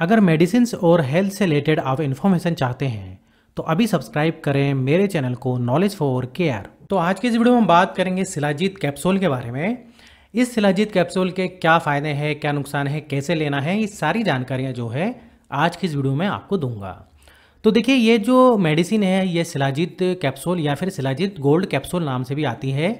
अगर मेडिसिन और हेल्थ से रिलेटेड आप इन्फॉर्मेशन चाहते हैं तो अभी सब्सक्राइब करें मेरे चैनल को नॉलेज फॉर केयर तो आज के इस वीडियो में हम बात करेंगे सिलाजीत कैप्सूल के बारे में इस सिलाजीत कैप्सूल के क्या फ़ायदे हैं क्या नुकसान है कैसे लेना है ये सारी जानकारियाँ जो है आज की इस वीडियो में आपको दूंगा तो देखिए ये जो मेडिसिन है ये सिलाजीत कैप्सूल या फिर सिलाजीत गोल्ड कैप्सूल नाम से भी आती है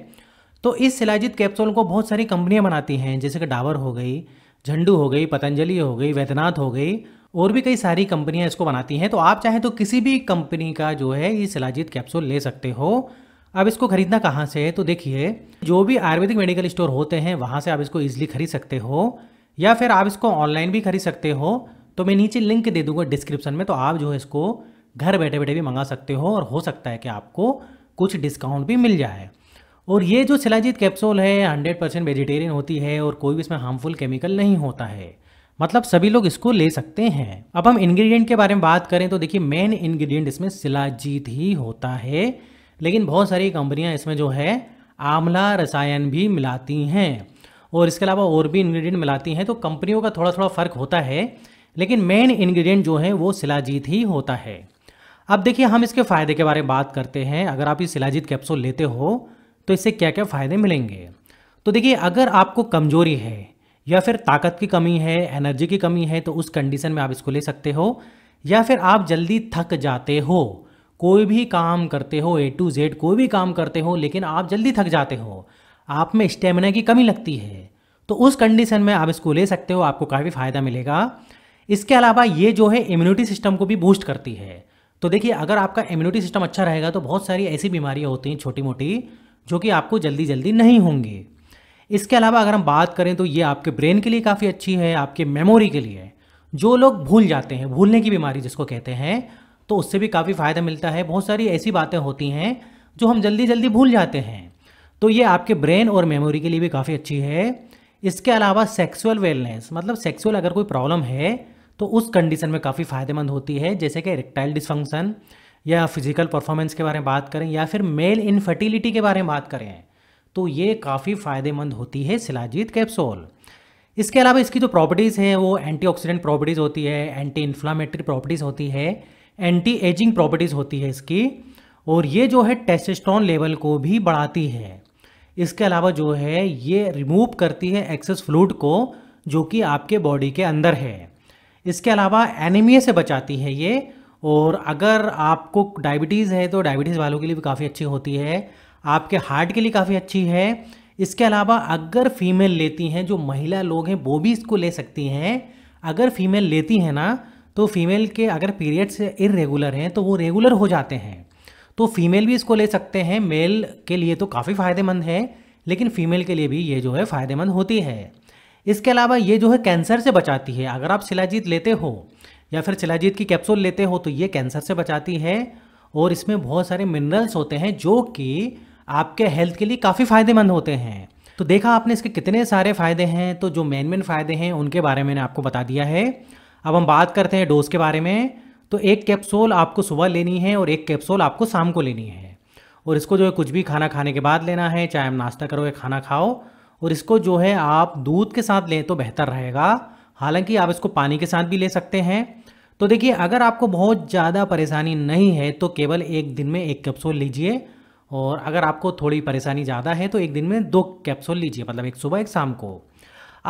तो इस सिलाजीत कैप्सूल को बहुत सारी कंपनियाँ बनाती हैं जैसे कि डाबर हो गई झंडू हो गई पतंजलि हो गई वैद्यनाथ हो गई और भी कई सारी कंपनियां इसको बनाती हैं तो आप चाहें तो किसी भी कंपनी का जो है ये सिलाजीत कैप्सूल ले सकते हो अब इसको खरीदना कहाँ से है तो देखिए जो भी आयुर्वेदिक मेडिकल स्टोर होते हैं वहाँ से आप इसको ईजिली खरीद सकते हो या फिर आप इसको ऑनलाइन भी खरीद सकते हो तो मैं नीचे लिंक दे दूंगा डिस्क्रिप्शन में तो आप जो है इसको घर बैठे बैठे भी मंगा सकते हो और हो सकता है कि आपको कुछ डिस्काउंट भी मिल जाए और ये जो सिलाजीत कैप्सूल है 100 परसेंट वेजिटेरियन होती है और कोई भी इसमें हार्मफुल केमिकल नहीं होता है मतलब सभी लोग इसको ले सकते हैं अब हम इंग्रेडिएंट के बारे में बात करें तो देखिए मेन इंग्रेडिएंट इसमें सिलाजीत ही होता है लेकिन बहुत सारी कंपनियां इसमें जो है आमला रसायन भी मिलाती हैं और इसके अलावा और भी इन्ग्रीडियंट मिलाती हैं तो कंपनियों का थोड़ा थोड़ा फ़र्क होता है लेकिन मेन इन्ग्रीडियंट जो है वो सिलाजीत ही होता है अब देखिए हम इसके फ़ायदे के बारे में बात करते हैं अगर आप ये सिलाजीत कैप्सूल लेते हो तो इससे क्या क्या फ़ायदे मिलेंगे तो देखिए अगर आपको कमजोरी है या फिर ताकत की कमी है एनर्जी की कमी है तो उस कंडीशन में आप इसको ले सकते हो या फिर आप जल्दी थक जाते हो कोई भी काम करते हो ए टू जेड कोई भी काम करते हो लेकिन आप जल्दी थक जाते हो आप में स्टेमिना की कमी लगती है तो उस कंडीशन में आप इसको ले सकते हो आपको काफ़ी फ़ायदा मिलेगा इसके अलावा ये जो है इम्यूनिटी सिस्टम को भी बूस्ट करती है तो देखिए अगर आपका इम्यूनिटी सिस्टम अच्छा रहेगा तो बहुत सारी ऐसी बीमारियाँ होती हैं छोटी मोटी जो कि आपको जल्दी जल्दी नहीं होंगे इसके अलावा अगर हम बात करें तो ये आपके ब्रेन के लिए काफ़ी अच्छी है आपके मेमोरी के लिए जो लोग भूल जाते हैं भूलने की बीमारी जिसको कहते हैं तो उससे भी काफ़ी फ़ायदा मिलता है बहुत सारी ऐसी बातें होती हैं जो हम जल्दी जल्दी भूल जाते हैं तो ये आपके ब्रेन और मेमोरी के लिए भी काफ़ी अच्छी है इसके अलावा सेक्सुअल वेलनेस मतलब सेक्सुअल अगर कोई प्रॉब्लम है तो उस कंडीशन में काफ़ी फ़ायदेमंद होती है जैसे कि इरेक्टाइल डिसफंक्शन या फिज़िकल परफॉर्मेंस के बारे में बात करें या फिर मेल इनफर्टिलिटी के बारे में बात करें तो ये काफ़ी फ़ायदेमंद होती है सिलाजीत कैप्सोल इसके अलावा इसकी जो प्रॉपर्टीज़ हैं वो एंटीऑक्सीडेंट प्रॉपर्टीज़ होती है एंटी इन्फ्लामेटरी प्रॉपर्टीज़ होती है एंटी एजिंग प्रॉपर्टीज़ होती है इसकी और ये जो है टेस्टोस्टेरोन लेवल को भी बढ़ाती है इसके अलावा जो है ये रिमूव करती है एक्सेस फ्लूड को जो कि आपके बॉडी के अंदर है इसके अलावा एनीमिया से बचाती है ये और अगर आपको डायबिटीज़ है तो डायबिटीज़ वालों के लिए भी काफ़ी अच्छी होती है आपके हार्ट के लिए काफ़ी अच्छी है इसके अलावा अगर फीमेल लेती हैं जो महिला लोग हैं वो भी इसको ले सकती हैं अगर फीमेल लेती हैं ना तो फीमेल के अगर पीरियड्स इरेगुलर हैं तो वो रेगुलर हो जाते हैं तो फीमेल भी इसको ले सकते हैं मेल के लिए तो काफ़ी फ़ायदेमंद है लेकिन फीमेल के लिए भी ये जो है फ़ायदेमंद होती है इसके अलावा ये जो है कैंसर से बचाती है अगर आप शिलाजीत लेते हो या फिर चिलाजीत की कैप्सूल लेते हो तो ये कैंसर से बचाती है और इसमें बहुत सारे मिनरल्स होते हैं जो कि आपके हेल्थ के लिए काफ़ी फायदेमंद होते हैं तो देखा आपने इसके कितने सारे फ़ायदे हैं तो जो मेन मेन फ़ायदे हैं उनके बारे में मैंने आपको बता दिया है अब हम बात करते हैं डोज़ के बारे में तो एक कैप्सूल आपको सुबह लेनी है और एक कैप्सूल आपको शाम को लेनी है और इसको जो है कुछ भी खाना खाने के बाद लेना है चाहे हम नाश्ता करो या खाना खाओ और इसको जो है आप दूध के साथ लें तो बेहतर रहेगा हालांकि आप इसको पानी के साथ भी ले सकते हैं तो देखिए अगर आपको बहुत ज़्यादा परेशानी नहीं है तो केवल एक दिन में एक कैप्सूल लीजिए और अगर आपको थोड़ी परेशानी ज़्यादा है तो एक दिन में दो कैप्सूल लीजिए मतलब एक सुबह एक शाम को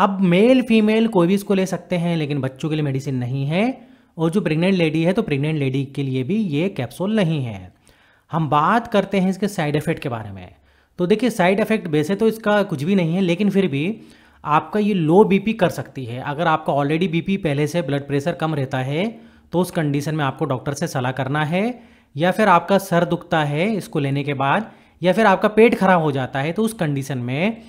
अब मेल फीमेल कोई भी इसको ले सकते हैं लेकिन बच्चों के लिए मेडिसिन नहीं है और जो प्रेग्नेंट लेडी है तो प्रेग्नेंट लेडी के लिए भी ये कैप्सूल नहीं है हम बात करते हैं इसके साइड इफ़ेक्ट के बारे में तो देखिए साइड इफ़ेक्ट वैसे तो इसका कुछ भी नहीं है लेकिन फिर भी आपका ये लो बीपी कर सकती है अगर आपका ऑलरेडी बीपी पहले से ब्लड प्रेशर कम रहता है तो उस कंडीशन में आपको डॉक्टर से सलाह करना है या फिर आपका सर दुखता है इसको लेने के बाद या फिर आपका पेट खराब हो जाता है तो उस कंडीशन में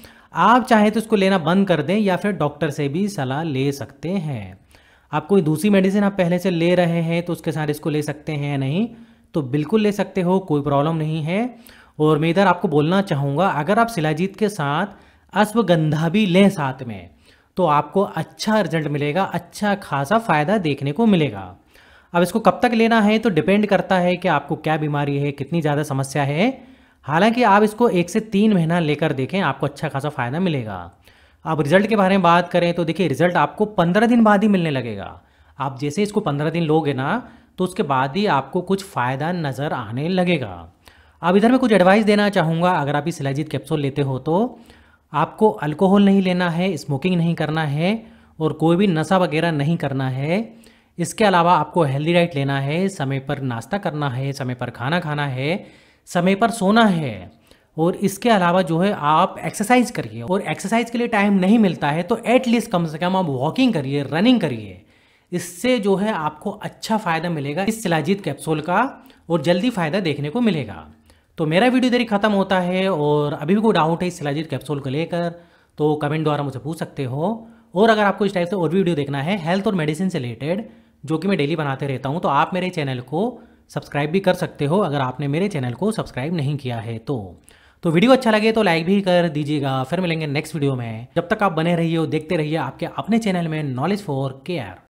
आप चाहे तो इसको लेना बंद कर दें या फिर डॉक्टर से भी सलाह ले सकते हैं आप कोई दूसरी मेडिसिन आप पहले से ले रहे हैं तो उसके साथ इसको ले सकते हैं या नहीं तो बिल्कुल ले सकते हो कोई प्रॉब्लम नहीं है और मैं इधर आपको बोलना चाहूँगा अगर आप सिलाजीत के साथ अश्वगंधा भी लें साथ में तो आपको अच्छा रिजल्ट मिलेगा अच्छा खासा फ़ायदा देखने को मिलेगा अब इसको कब तक लेना है तो डिपेंड करता है कि आपको क्या बीमारी है कितनी ज़्यादा समस्या है हालांकि आप इसको एक से तीन महीना लेकर देखें आपको अच्छा खासा फ़ायदा मिलेगा अब रिजल्ट के बारे में बात करें तो देखिए रिजल्ट आपको पंद्रह दिन बाद ही मिलने लगेगा आप जैसे इसको पंद्रह दिन लोगे ना तो उसके बाद ही आपको कुछ फ़ायदा नज़र आने लगेगा अब इधर मैं कुछ एडवाइस देना चाहूँगा अगर आप इस सिलाजीत कैप्सूल लेते हो तो आपको अल्कोहल नहीं लेना है स्मोकिंग नहीं करना है और कोई भी नशा वगैरह नहीं करना है इसके अलावा आपको हेल्दी डाइट लेना है समय पर नाश्ता करना है समय पर खाना खाना है समय पर सोना है और इसके अलावा जो है आप एक्सरसाइज करिए और एक्सरसाइज के लिए टाइम नहीं मिलता है तो एटलीस्ट कम से कम आप वॉकिंग करिए रनिंग करिए इससे जो है आपको अच्छा फ़ायदा मिलेगा इस सिलाजीत कैप्सूल का और जल्दी फ़ायदा देखने को मिलेगा तो मेरा वीडियो देरी खत्म होता है और अभी भी कोई डाउट है इस कैप्सूल को लेकर तो कमेंट द्वारा मुझे पूछ सकते हो और अगर आपको इस टाइप से और वीडियो देखना है हेल्थ और मेडिसिन से रिलेटेड जो कि मैं डेली बनाते रहता हूँ तो आप मेरे चैनल को सब्सक्राइब भी कर सकते हो अगर आपने मेरे चैनल को सब्सक्राइब नहीं किया है तो तो वीडियो अच्छा लगे तो लाइक भी कर दीजिएगा फिर मिलेंगे नेक्स्ट वीडियो में जब तक आप बने रहिए देखते रहिए आपके अपने चैनल में नॉलेज फॉर केयर